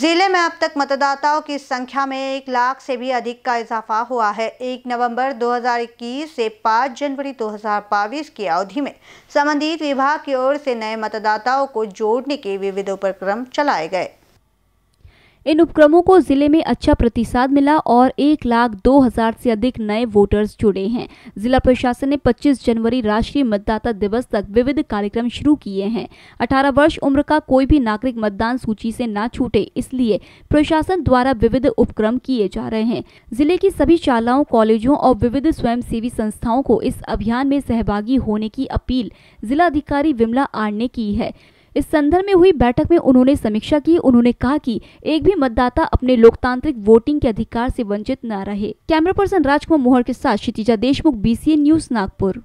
जिले में अब तक मतदाताओं की संख्या में एक लाख से भी अधिक का इजाफा हुआ है एक नवंबर 2021 से 5 जनवरी 2022 की अवधि में संबंधित विभाग की ओर से नए मतदाताओं को जोड़ने के विविध उपक्रम चलाए गए इन उपक्रमों को जिले में अच्छा प्रतिसाद मिला और एक लाख दो हजार से अधिक नए वोटर्स जुड़े हैं जिला प्रशासन ने 25 जनवरी राष्ट्रीय मतदाता दिवस तक विविध कार्यक्रम शुरू किए हैं 18 वर्ष उम्र का कोई भी नागरिक मतदान सूची से ना छूटे इसलिए प्रशासन द्वारा विविध उपक्रम किए जा रहे हैं जिले की सभी शालाओं कॉलेजों और विविध स्वयं संस्थाओं को इस अभियान में सहभागी होने की अपील जिला अधिकारी विमला आर ने की है इस संदर्भ में हुई बैठक में उन्होंने समीक्षा की उन्होंने कहा कि एक भी मतदाता अपने लोकतांत्रिक वोटिंग के अधिकार से वंचित न रहे कैमरा पर्सन राजकुमार मोहर के साथ क्षितिजा देशमुख बी न्यूज नागपुर